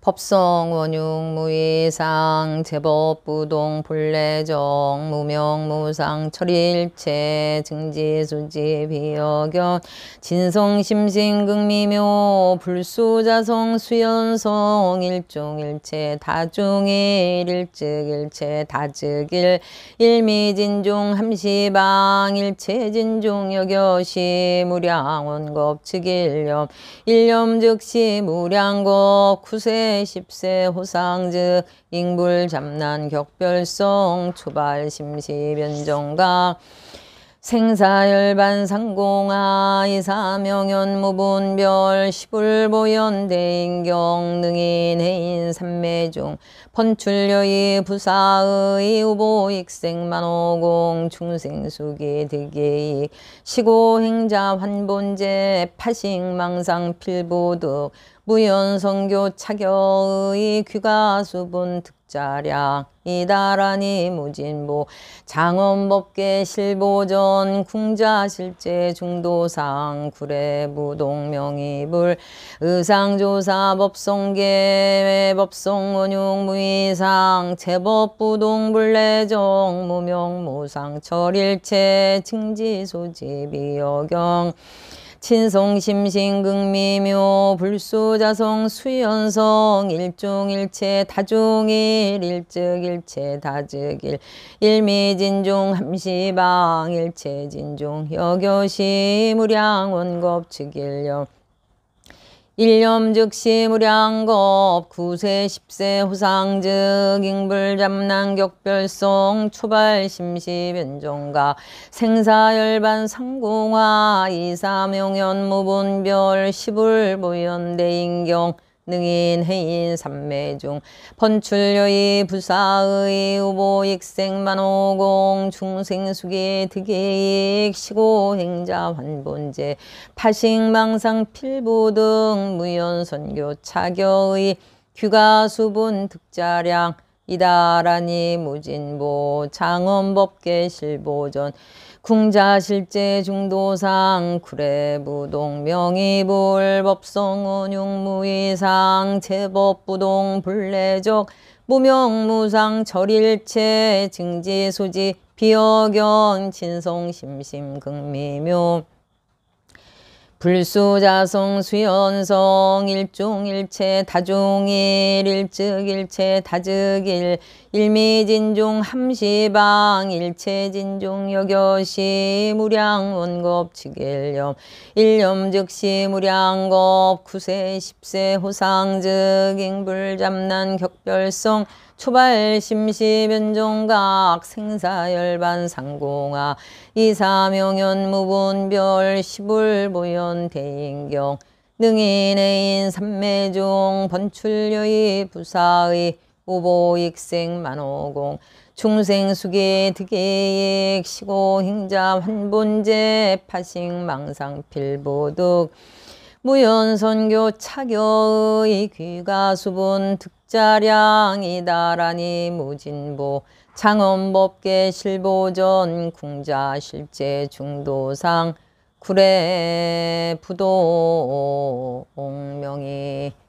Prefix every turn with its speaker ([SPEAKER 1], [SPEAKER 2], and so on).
[SPEAKER 1] 법성 원흉 무이상 제법 부동 불례정 무명 무상 철일체 증지 수지 비어견 진성 심신 극미묘 불수자성 수연성 일종일체 다중일 일즉일체 다즉일 일미진종 함시방 일체진종 여겨시 무량원겁 즉일념 일념 즉시 무량겁 구세 제 10세 호상즉 잉불 잡난 격별성 초발 심시 변종각 생사열반 상공하 이사명연 무분별 시불보연 대인경 능인 해인 삼매종 번출려의 부사의 우보익생 만호공 중생수기 대계의 시고행자 환본제 파식망상 필보득 무연성교 차격의 귀가수분 특 자량 이다라니 무진보 장원법계 실보전 궁자실제 중도상 구례부동명이불 의상조사 법성계 법성운용 무이상 제법부동불례정 무명무상 철일체 증지소집이여경 친송심신극미묘 불수자성 수연성 일종일체 다종일 일즉일체 다즉일 일미진종 함시방 일체진종 여교시 무량원겁 즉일령 일념 즉시 무량겁 구세십세 후상즉 잉불잡난 격별성 초발심시 변종가 생사열반 상공화 이사명연 무분별 시불보연대인경 능인 해인 삼매중 번출여의 부사의 우보 익생만호공 중생수계 득이익 시고행자 환본제 파식망상 필보등 무연선교 차격의 규가수분 득자량 이다라니 무진보 장엄법계 실보전 궁자실제 중도상 구례부동 명의불법성운 육무이상 제법부동 불례적 무명무상 절일체 증지수지 비어견 진성심심 극미묘 불수자성 수연성 일종일체 다종일 일즉일체 다즉일 일미진종 함시방 일체진종 여겨시 무량원겁치길념 일념즉시 무량겁 구세 십세 호상즉 잉불잡난 격별성 초발 심시변종각 생사열반 상공하 이사명연 무분별 시불보연 대인경 능인애인 삼매종 번출여의 부사의 오보익생 만호공 중생수계 득예익 시고행자 환본제 파식망상필보득 무연선교 차교의 귀가 수분 득자량이다라니 무진보 창원법계 실보전 궁자 실제 중도상 구례 부동명이 도